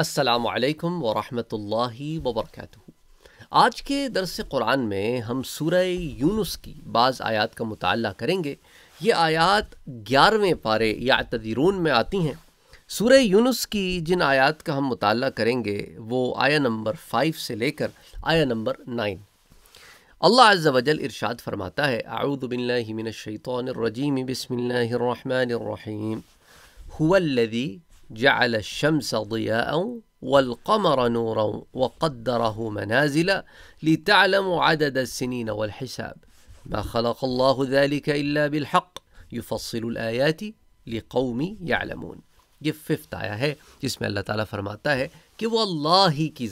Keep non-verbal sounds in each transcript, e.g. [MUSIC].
अस्सलाम वालेकुम वरहमतुल्लाहि वबरकatuh आज के दरस कुरान में हम सूरह यूनुस की बाज़ आयात का मुताल करेंगे ये आयात ग्यारहवें पारे या तदरून में आती हैं सूरह यूनुस की जिन आयात का हम मुताल करेंगे वो आया नंबर फ़ाइव से लेकर आया नंबर नाइन अल्लाह अज़्ज़ वजल इरशाद फरमाता है आऊदबिल्लिमिनशैतरजीम बसमिल्लर हुवल्लज़ी جعل الشمس ضياء والقمر نورا وقدره منازل لتعلموا عدد السنين والحساب ما خلق الله ذلك الا بالحق يفصل الايات لقوم يعلمون یہ ففت هي آية ہے جس میں اللہ تعالیٰ فرماتا ہے کہ وہ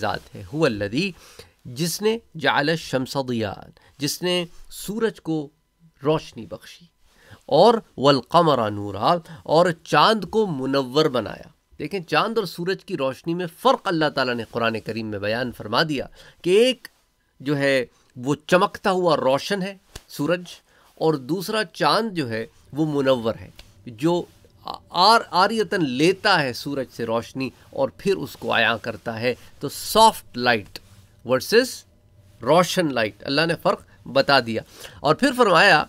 ذات ہے هو الذي جس جعل الشمس ضياء جس نے سورج کو روشنی بخشی और वलकमरा नूरा और चांद को मुनवर बनाया देखें चांद और सूरज की रोशनी में फ़र्क अल्लाह ताला ने कुरान करीम में बयान फरमा दिया कि एक जो है वो चमकता हुआ रोशन है सूरज और दूसरा चांद जो है वो मुनवर है जो आर आर्यतन लेता है सूरज से रोशनी और फिर उसको आया करता है तो सॉफ्ट लाइट वर्सेस रोशन लाइट अल्लाह ने फ़र्क बता दिया और फिर फरमाया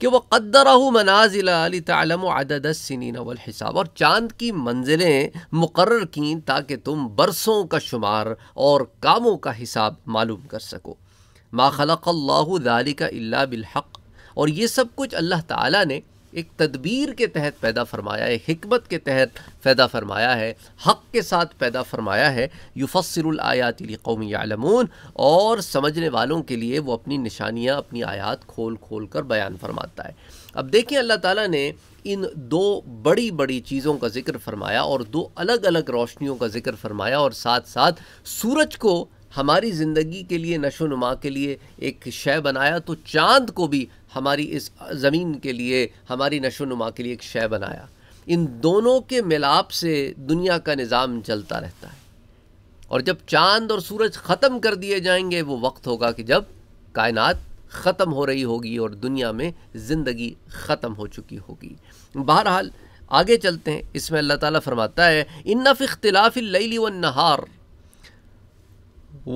कि वह मनाजिला मनाजिल तलम हिसाब और चांद की मंजिलें मुकर की ताकि तुम बरसों का शुमार और कामों का हिसाब मालूम कर सको मा दाली का दालिका बिलहक और ये सब कुछ अल्लाह ताली ने एक तदबीर के तहत पैदा फरमाया है हमत के तहत पैदा फरमाया है हक़ के साथ पैदा फरमाया है युफसरआयातिल कौमी आलमून और समझने वालों के लिए वो अपनी निशानियाँ अपनी आयात खोल खोल कर बयान फरमाता है अब देखिए अल्लाह ताला ने इन दो बड़ी बड़ी चीज़ों का जिक्र फरमाया और दो अलग अलग रोशनियों का जिक्र फरमाया और साथ साथ सूरज को हमारी ज़िंदगी के लिए नशो नुमा के लिए एक शय बनाया तो चाँद को भी हमारी इस ज़मीन के लिए हमारी नशो नुमा के लिए एक शय बनाया इन दोनों के मिलाप से दुनिया का निज़ाम चलता रहता है और जब चांद और सूरज ख़त्म कर दिए जाएंगे वो वक्त होगा कि जब कायनात ख़त्म हो रही होगी और दुनिया में ज़िंदगी ख़त्म हो चुकी होगी बहरहाल आगे चलते हैं इसमें अल्लाह ताला फरमाता है इन्ना नफ़ इख्तलाफ़ लैली व नहार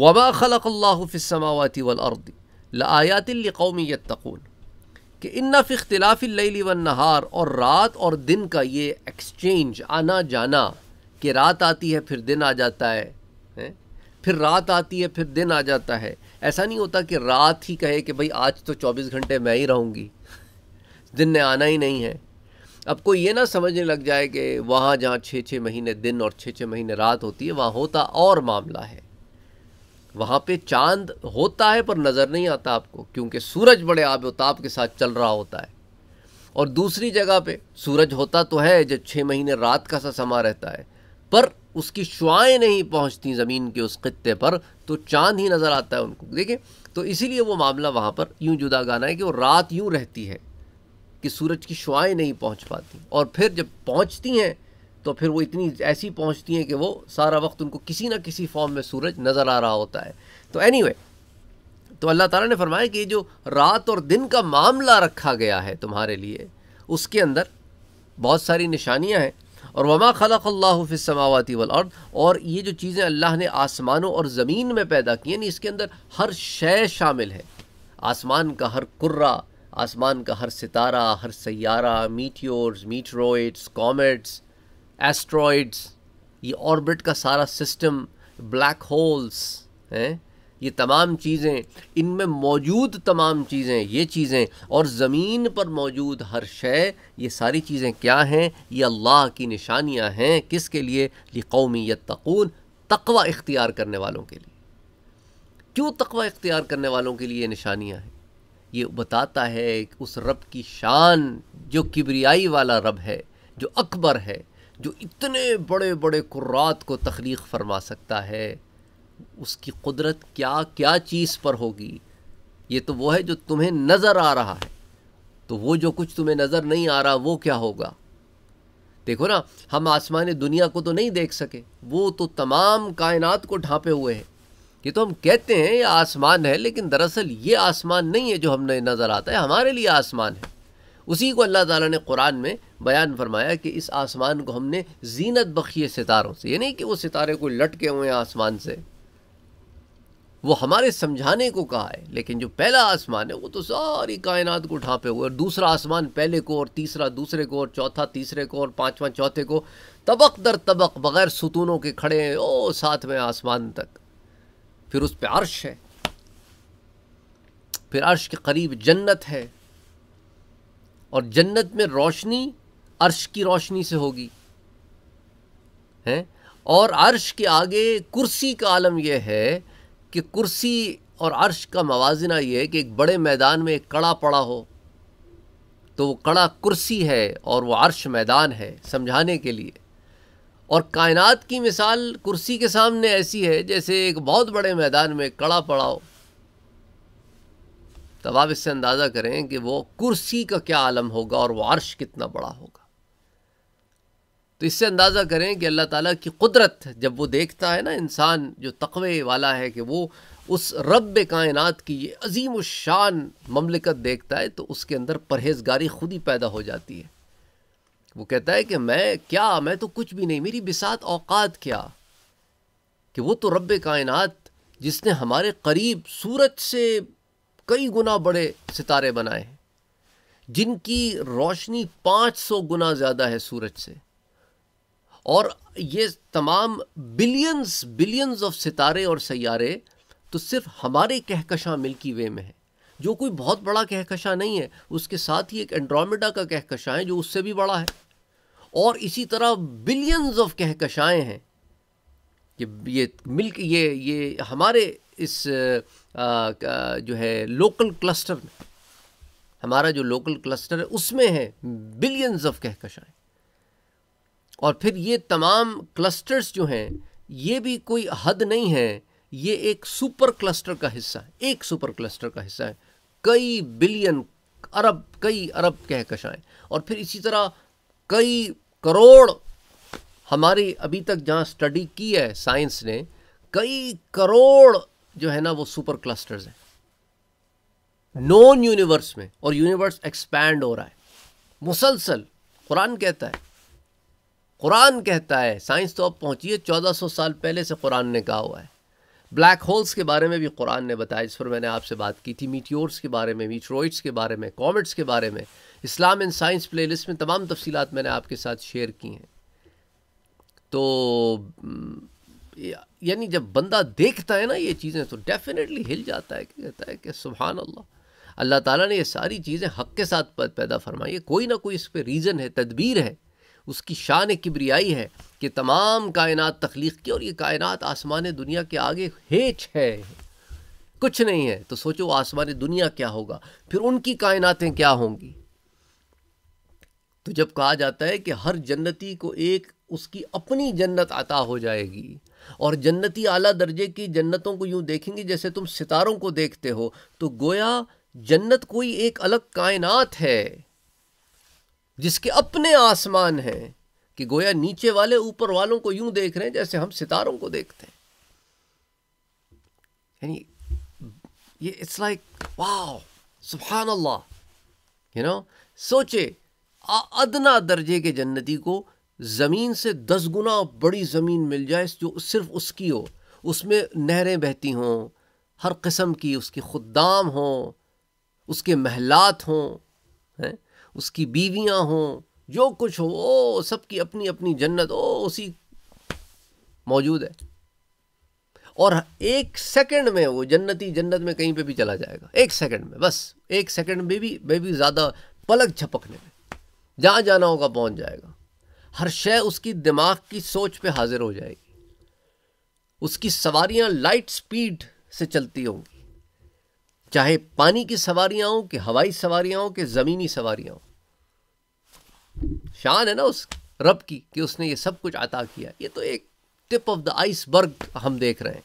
वमा खलक फ़िसमावती वलअर्द लायातिलकौम यतकून कि इन्ना फ़िख्तलाफ़िल वन नहार और रात और दिन का ये एक्सचेंज आना जाना कि रात आती है फिर दिन आ जाता है, है? फिर रात आती है फिर दिन आ जाता है ऐसा नहीं होता कि रात ही कहे कि भाई आज तो 24 घंटे मैं ही रहूँगी दिन ने आना ही नहीं है अब कोई ये ना समझने लग जाए कि वहाँ जहाँ छः छः महीने दिन और छः छः महीने रात होती है वहाँ होता और मामला है वहाँ पे चांद होता है पर नज़र नहीं आता आपको क्योंकि सूरज बड़े आब ताप के साथ चल रहा होता है और दूसरी जगह पे सूरज होता तो है जब छः महीने रात का सा समा रहता है पर उसकी शुआएँ नहीं पहुँचती ज़मीन के उस खत्े पर तो चांद ही नज़र आता है उनको देखिए तो इसीलिए वो मामला वहाँ पर यूँ जुदा गाना है कि वो रात यूँ रहती है कि सूरज की शुआएँ नहीं पहुँच पाती और फिर जब पहुँचती हैं तो फिर वो इतनी ऐसी पहुंचती हैं कि वो सारा वक्त उनको किसी ना किसी फॉर्म में सूरज नज़र आ रहा होता है तो एनी anyway, तो अल्लाह ताला ने फरमाया कि जो रात और दिन का मामला रखा गया है तुम्हारे लिए उसके अंदर बहुत सारी निशानियाँ हैं और वमा खलक समावती वल और, और ये जो चीज़ें अल्लाह ने आसमानों और ज़मीन में पैदा की यानी इसके अंदर हर शय शामिल है आसमान का हर कुर्रा आसमान का हर सितारा हर सैारा मीटियोर्स मीटरोइड्स कॉमेट्स एस्ट्रॉइड्स ये ऑर्बिट का सारा सिस्टम ब्लैक होल्स हैं ये तमाम चीज़ें इनमें मौजूद तमाम चीज़ें ये चीज़ें और ज़मीन पर मौजूद हर शय ये सारी चीज़ें क्या हैं ये अल्लाह की निशानियां हैं किसके लिए या यत्तकून तकवा इख्तियार करने वालों के लिए क्यों तकवा इख्तियार करने वालों के लिए ये निशानियाँ हैं ये बताता है उस रब की शान जो किबरियाई वाला रब है जो अकबर है जो इतने बड़े बड़े कुर्रात को तख्लीक फरमा सकता है उसकी कुदरत क्या क्या चीज़ पर होगी ये तो वो है जो तुम्हें नज़र आ रहा है तो वो जो कुछ तुम्हें नज़र नहीं आ रहा वो क्या होगा देखो ना हम आसमान दुनिया को तो नहीं देख सके वो तो तमाम कायनात को ढांपे हुए हैं ये तो हम कहते हैं ये आसमान है लेकिन दरअसल ये आसमान नहीं है जो हमने नज़र आता है हमारे लिए आसमान है उसी को अल्लाह ताला ने कुरान में बयान फरमाया कि इस आसमान को हमने जीनत बखिए सितारों से यानी कि वो सितारे को लटके हुए हैं आसमान से वो हमारे समझाने को कहा है लेकिन जो पहला आसमान है वो तो सारी कायनात को ठापे हुए और दूसरा आसमान पहले को और तीसरा दूसरे को और चौथा तीसरे को और पाँचवा चौथे को तबक दर तबक बग़ैर सुतूनों के खड़े हैं ओ साथ में आसमान तक फिर उस पर अर्श है फिर अर्श के करीब जन्नत है और जन्नत में रोशनी अर्श की रोशनी से होगी हैं और अर्श के आगे कुर्सी का आलम यह है कि कुर्सी और अर्श का मवाजना यह है कि एक बड़े मैदान में एक कड़ा पड़ा हो तो वो कड़ा कुर्सी है और वो अर्श मैदान है समझाने के लिए और कायनात की मिसाल कुर्सी के सामने ऐसी है जैसे एक बहुत बड़े मैदान में कड़ा पड़ा हो तब आप इससे अंदाज़ा करें कि वो कुर्सी का क्या आलम होगा और वो अर्श कितना बड़ा होगा तो इससे अंदाज़ा करें कि अल्लाह ताला की कुदरत जब वो देखता है ना इंसान जो तकवे वाला है कि वो उस रब कायनात की ये अजीम शान ममलिकत देखता है तो उसके अंदर परहेजगारी खुद ही पैदा हो जाती है वो कहता है कि मैं क्या मैं तो कुछ भी नहीं मेरी बिसात औकात क्या कि वो तो रब कायनात जिसने हमारे करीब सूरज से कई गुना बड़े सितारे बनाए हैं जिनकी रोशनी 500 गुना ज़्यादा है सूरज से और ये तमाम बिलियंस बिलियंस ऑफ सितारे और सैारे तो सिर्फ हमारे कहकशा मिल्की वे में है जो कोई बहुत बड़ा कहकशा नहीं है उसके साथ ही एक एंड्रोमेडा का कहकशा है जो उससे भी बड़ा है और इसी तरह बिलियंस ऑफ कहकशाएँ हैं ये ये मिल्क ये ये हमारे इस जो है लोकल क्लस्टर में हमारा जो लोकल क्लस्टर है उसमें है बिलियंस ऑफ कहकशाएं और फिर ये तमाम क्लस्टर्स जो हैं ये भी कोई हद नहीं है ये एक सुपर क्लस्टर का हिस्सा है एक सुपर क्लस्टर का हिस्सा है कई बिलियन अरब कई अरब कहकशाएं और फिर इसी तरह कई करोड़ हमारी अभी तक जहाँ स्टडी की है साइंस ने कई करोड़ जो है ना वो सुपर क्लस्टर्स हैं नॉन यूनिवर्स में और यूनिवर्स एक्सपैंड हो रहा है मुसलसल कुरान कहता है कुरान कहता है साइंस तो अब पहुंची है चौदह सौ साल पहले से कुरान ने कहा हुआ है ब्लैक होल्स के बारे में भी कुरान ने बताया जिस पर मैंने आपसे बात की थी मीटियोर्स के बारे में मीटरोइड्स के बारे में कॉमेट्स के बारे में इस्लाम एंड साइंस प्ले में तमाम तफसीत मैंने आपके साथ शेयर की हैं तो यानी जब बंदा देखता है ना ये चीज़ें तो डेफिनेटली हिल जाता है कि कहता है कि सुबहान अल्लाह अल्लाह ताला ने ये सारी चीज़ें हक के साथ पैदा फरमाई है कोई ना कोई इस पर रीज़न है तदबीर है उसकी शान किबरियाई है कि तमाम कायनात तख्लीक की और ये कायनात आसमान दुनिया के आगे हेच है कुछ नहीं है तो सोचो आसमान दुनिया क्या होगा फिर उनकी कायनातें क्या होंगी तो जब कहा जाता है कि हर जन्नती को एक उसकी अपनी जन्नत अता हो जाएगी और जन्नती आला दर्जे की जन्नतों को यूं देखेंगे जैसे तुम सितारों को देखते हो तो गोया जन्नत कोई एक अलग कायनात है जिसके अपने आसमान हैं कि गोया नीचे वाले ऊपर वालों को यूं देख रहे हैं जैसे हम सितारों को देखते हैं यानी ये इट्स लाइक वाह सुबहान अल्लाह यू नो सोचे अदना दर्जे के जन्नती को ज़मीन से दस गुना बड़ी ज़मीन मिल जाए जो सिर्फ उसकी हो उसमें नहरें बहती हों हर किस्म की उसके खुदाम हों उसके महलात हों हैं उसकी बीवियां हों जो कुछ हो ओ सबकी अपनी अपनी जन्नत ओ उसी मौजूद है और एक सेकंड में वो जन्नती जन्नत में कहीं पे भी चला जाएगा एक सेकंड में बस एक सेकंड में भी में भी ज़्यादा पलक झपकने में जहाँ जाना होगा पहुँच जाएगा हर शय उसकी दिमाग की सोच पे हाजिर हो जाएगी उसकी सवारियाँ लाइट स्पीड से चलती होंगी चाहे पानी की सवारियाँ हों कि हवाई सवारियाँ हों कि ज़मीनी सवारियाँ हों शान है ना उस रब की कि उसने ये सब कुछ अता किया ये तो एक टिप ऑफ द आइसबर्ग हम देख रहे हैं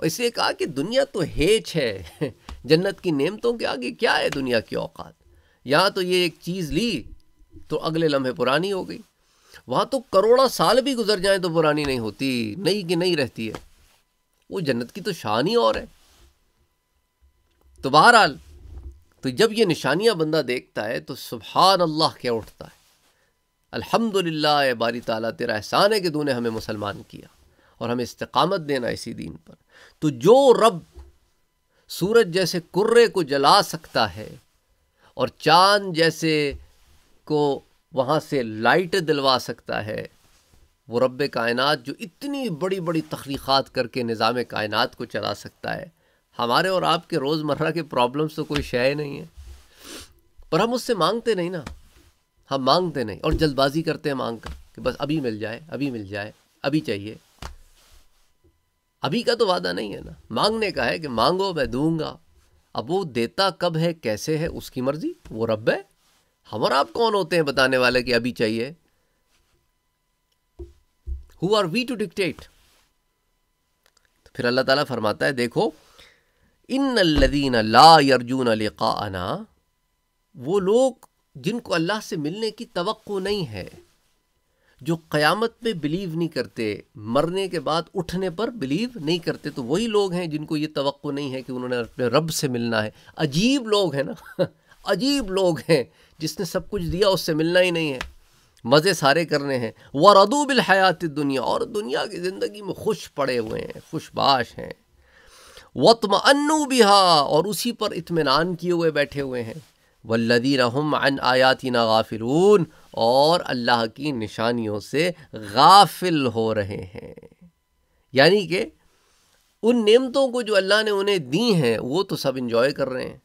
और इसलिए कहा कि दुनिया तो हेच है [LAUGHS] जन्नत की नेमतों के आगे क्या है दुनिया की औकात यहाँ तो ये एक चीज़ ली तो अगले लम्हे पुरानी हो गई वहाँ तो करोड़ा साल भी गुजर जाए तो पुरानी नहीं होती नई की नई रहती है वो जन्नत की तो शान ही और है तो बहरहाल तो जब ये निशानियाँ बंदा देखता है तो सुबहान अल्लाह क्या उठता है अल्हम्दुलिल्लाह बारी ताला तेरा एहसान है कि तूने हमें मुसलमान किया और हमें इस्तकामत देना इसी दीन पर तो जो रब सूरज जैसे कुर्रे को जला सकता है और चांद जैसे को वहाँ से लाइट दिलवा सकता है वो रब कायनात जो इतनी बड़ी बड़ी तख्लीक़ात करके निज़ाम कायनात को चला सकता है हमारे और आपके रोज़मर्रा के प्रॉब्लम्स तो कोई शय नहीं है पर हम उससे मांगते नहीं ना हम मांगते नहीं और जल्दबाजी करते हैं मांग कर कि बस अभी मिल जाए अभी मिल जाए अभी चाहिए अभी का तो वादा नहीं है ना मांगने का है कि मांगो मैं दूंगा अब वो देता कब है कैसे है उसकी मर्ज़ी वो रब है हम और आप कौन होते हैं बताने वाले कि अभी चाहिए who are we to dictate फिर अल्लाह ताला फरमाता है देखो इन लदीन अर्जुन लिकाना वो लोग जिनको अल्लाह से मिलने की तो नहीं है जो क़यामत में बिलीव नहीं करते मरने के बाद उठने पर बिलीव नहीं करते तो वही लोग हैं जिनको ये तो नहीं है कि उन्होंने अपने रब से मिलना है अजीब लोग हैं ना [LAUGHS] अजीब लोग हैं जिसने सब कुछ दिया उससे मिलना ही नहीं है मज़े सारे करने हैं व रदूबिल हयात दुनिया और दुनिया की ज़िंदगी में खुश पड़े हुए हैं खुशबाश हैं अनु बिहा और उसी पर इतमान किए हुए बैठे हुए हैं वल्लदी रहम अन आयाती ना और अल्लाह की निशानियों से गाफिल हो रहे हैं यानी कि उन नेमतों को जो अल्लाह ने उन्हें दी हैं वो तो सब इन्जॉय कर रहे हैं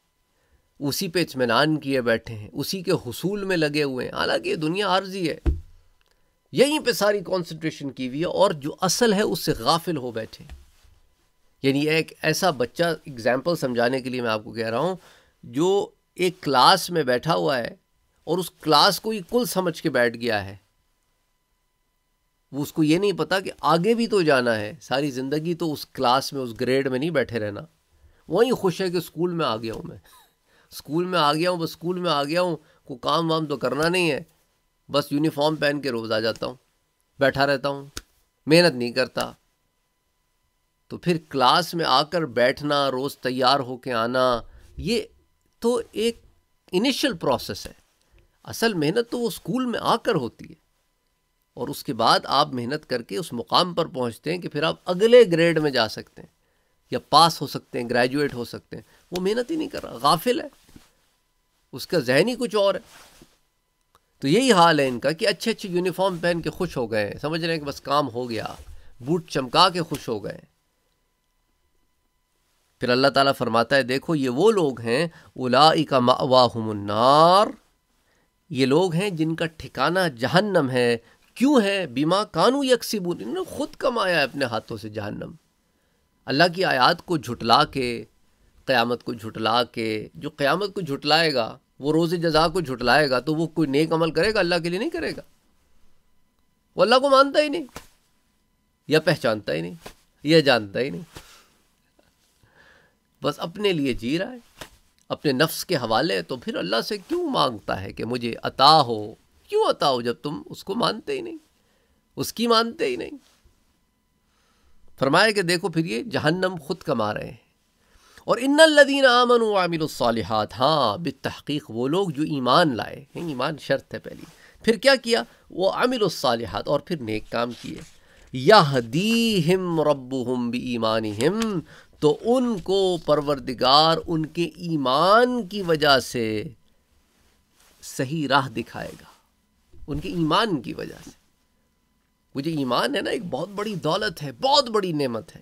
उसी पे इतमान किए बैठे हैं उसी के हसूल में लगे हुए हैं हालांकि ये दुनिया आर्जी है यहीं पे सारी कॉन्सेंट्रेशन की हुई है और जो असल है उससे गाफिल हो बैठे यानी एक ऐसा बच्चा एग्ज़ाम्पल समझाने के लिए मैं आपको कह रहा हूँ जो एक क्लास में बैठा हुआ है और उस क्लास को ही कुल समझ के बैठ गया है वो उसको ये नहीं पता कि आगे भी तो जाना है सारी ज़िंदगी तो उस क्लास में उस ग्रेड में नहीं बैठे रहना वहीं खुश है कि स्कूल में आ गया हूँ मैं स्कूल में आ गया हूँ बस स्कूल में आ गया हूँ को काम वाम तो करना नहीं है बस यूनिफॉर्म पहन के रोज़ आ जाता हूँ बैठा रहता हूँ मेहनत नहीं करता तो फिर क्लास में आकर बैठना रोज़ तैयार होके आना ये तो एक इनिशियल प्रोसेस है असल मेहनत तो वो स्कूल में आकर होती है और उसके बाद आप मेहनत करके उस मुकाम पर पहुंचते हैं कि फिर आप अगले ग्रेड में जा सकते हैं या पास हो सकते हैं ग्रेजुएट हो सकते हैं वो मेहनत ही नहीं कर रहा गाफिल है उसका जहन ही कुछ और है तो यही हाल है इनका कि अच्छे अच्छे यूनिफॉर्म पहन के खुश हो गए समझ रहे हैं कि बस काम हो गया बूट चमका के खुश हो गए फिर अल्लाह ताला फरमाता है देखो ये वो लोग हैं उलाई का मुन्नार ये लोग हैं जिनका ठिकाना जहन्नम है क्यों है बीमा कानू यकसीबून इन्होंने खुद कमाया है अपने हाथों से जहन्नम अल्लाह की आयात को झुटला के क़्यामत को झुटला के जो क़्यामत को झुटलाएगा वो रोज़ जजा को झुटलाएगा तो वो कोई नेक अमल करेगा अल्लाह के लिए नहीं करेगा वो अल्लाह को मानता ही नहीं या पहचानता ही नहीं या जानता ही नहीं बस अपने लिए जी रहा है अपने नफ्स के हवाले तो फिर अल्लाह से क्यों मांगता है कि मुझे अता हो क्यों अता हो जब तुम उसको मानते ही नहीं उसकी मानते ही नहीं फरमाया कि देखो फिर ये जहन्नम खुद कमा रहे हैं और इन लदीन आमन वामिलसालहत हाँ बतहक़ीक वो लोग जो ईमान लाए हैं ईमान शर्त है पहली फिर क्या किया वो आमिलसालहत और फिर नेक काम किए यह दी हिम रब हम भी ईमान हिम तो उनको परवरदिगार उनके ईमान की वजह से सही राह दिखाएगा उनके ईमान की वजह से मुझे ईमान है ना एक बहुत बड़ी दौलत है बहुत बड़ी नेमत है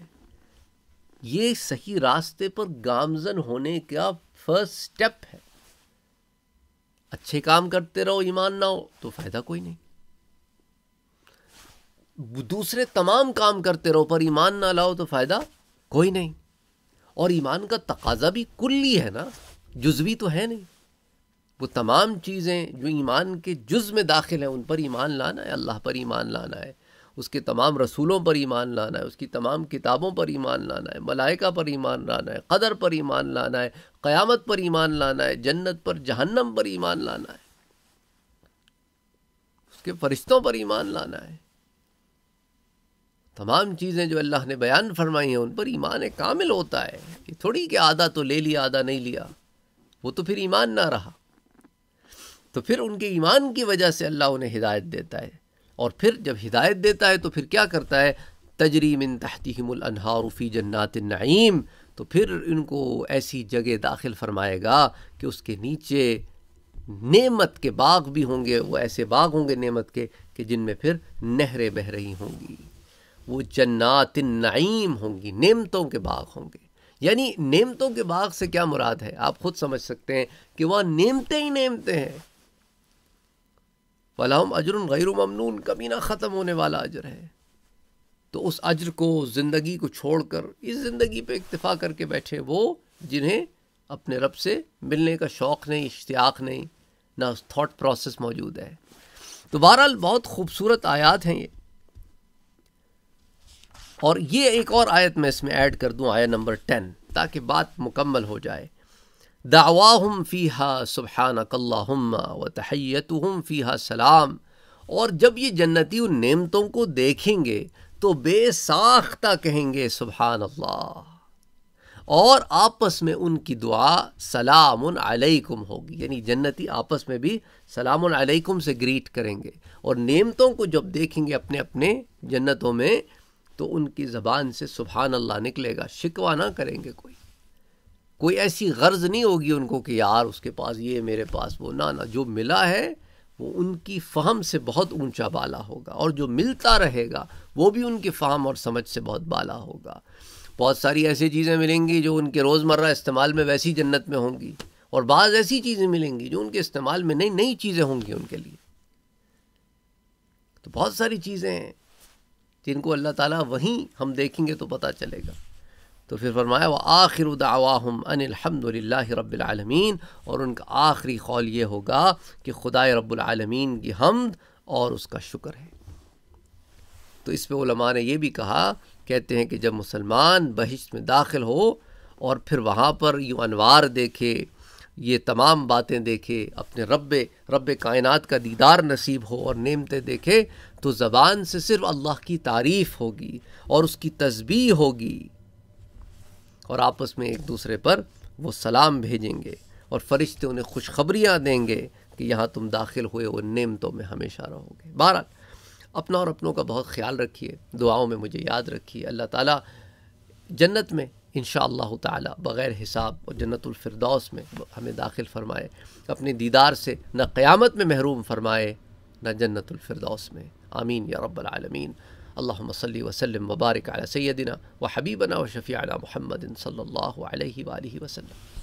ये सही रास्ते पर गामजन होने का फर्स्ट स्टेप है अच्छे काम करते रहो ईमान ना हो तो फायदा कोई नहीं दूसरे तमाम काम करते रहो पर ईमान ना लाओ तो फायदा कोई नहीं और ईमान का तकाजा भी कुल्ली है ना जुजवी तो है नहीं वो तमाम चीज़ें जो ईमान के जुज में दाखिल हैं उन पर ईमान लाना है अल्लाह पर ईमान लाना है उसके तमाम रसूलों पर ईमान लाना है उसकी तमाम किताबों पर ईमान लाना है मलाइका पर ईमान लाना है कदर पर ईमान लाना है क़यामत पर ईमान लाना है जन्नत पर जहन्नम पर ईमान लाना है उसके फरिश्तों पर ईमान लाना है तमाम चीज़ें जो अल्लाह ने बयान फरमाई हैं उन पर ईमान कामिल होता है कि थोड़ी कि आधा तो ले लिया आधा नहीं लिया वो तो फिर ईमान ना रहा तो फिर उनके ईमान की वजह से अल्लाह उन्हें हिदायत देता है और फिर जब हिदायत देता है तो फिर क्या करता है तजरीम इन तहतीमारफ़ी जन्नात नईम तो फिर इनको ऐसी जगह दाखिल फरमाएगा कि उसके नीचे नेमत के बाग भी होंगे वो ऐसे बाग होंगे नेमत के कि जिनमें फिर नहरें बह रही होंगी वो जन्नात नईम होंगी नेमतों के बाग होंगे यानी नेमतों के बाग से क्या मुराद है आप खुद समझ सकते हैं कि वह नेमते ही नेमते हैं फलाम अजर गैर ममनून कभी ना ख़त्म होने वाला अजर है तो उस अजर को ज़िंदगी को छोड़ कर इस ज़िंदगी पर इतफ़ा करके बैठे वो जिन्हें अपने रब से मिलने का शौक़ नहीं इश्तियाक नहीं ना उस थाट प्रोसेस मौजूद है तो बहरहाल बहुत खूबसूरत आयात हैं ये और ये एक और आयत मैं इसमें ऐड कर दूं आयत नंबर टेन ताकि बात मुकम्मल हो जाए दावाहम फ़ीहा सुबहानकल्लाम व तहैतम फ़ीहा सलाम और जब ये जन्नती उन नेमतों को देखेंगे तो बेसाख्ता कहेंगे सुबहान अल्लाह और आपस में उनकी दुआ सलामकुम होगी यानी जन्नती आपस में भी सलामकुम से ग्रीट करेंगे और नेमतों को जब देखेंगे अपने अपने जन्नतों में तो उनकी ज़बान से सुबहान अल्लाह निकलेगा शिकवा ना करेंगे कोई कोई ऐसी गर्ज नहीं होगी उनको कि यार उसके पास ये मेरे पास वो ना ना जो मिला है वो उनकी फ़हम से बहुत ऊंचा बाला होगा और जो मिलता रहेगा वो भी उनकी फ़हम और समझ से बहुत बाला होगा बहुत सारी ऐसी चीज़ें मिलेंगी जो उनके रोज़मर्रा इस्तेमाल में वैसी जन्नत में होंगी और बाज़ ऐसी चीज़ें मिलेंगी जो उनके इस्तेमाल में नई नई चीज़ें होंगी उनके लिए तो बहुत सारी चीज़ें हैं जिनको अल्लाह ताला वहीं हम देखेंगे तो पता चलेगा तो फिर फरमाया व आखिर दावाहम अनिलहमदल रबालमीन और उनका आखिरी कौल ये होगा कि खुदा रबालमीन की हमद और उसका शुक्र है तो इस पर ने यह भी कहा कहते हैं कि जब मुसलमान बहिश्त में दाखिल हो और फिर वहाँ पर यूँ अनवार देखे ये तमाम बातें देखे अपने रब रब कायन का दीदार नसीब हो और नेमतें देखे तो ज़बान से सिर्फ अल्लाह की तारीफ़ होगी और उसकी तस्बी होगी और आपस में एक दूसरे पर वो सलाम भेजेंगे और फरिश्ते उन्हें खुशखबरियाँ देंगे कि यहाँ तुम दाखिल हुए वो नेमतों में हमेशा रहोगे बहरहाल अपना और अपनों का बहुत ख्याल रखिए दुआओं में मुझे याद रखिए अल्लाह ताला जन्नत में इन शह बग़ैर हिसाब और जन्नतफरदौस में हमें दाखिल फरमाए अपने दीदार से न क़्यामत में महरूम फरमाए न जन्नतफरदौस में आमीन या रब्बालमीन اللهم صل وسلم وبارك على سيدنا وحبيبنا وشفيعنا محمد صلى الله عليه واله وسلم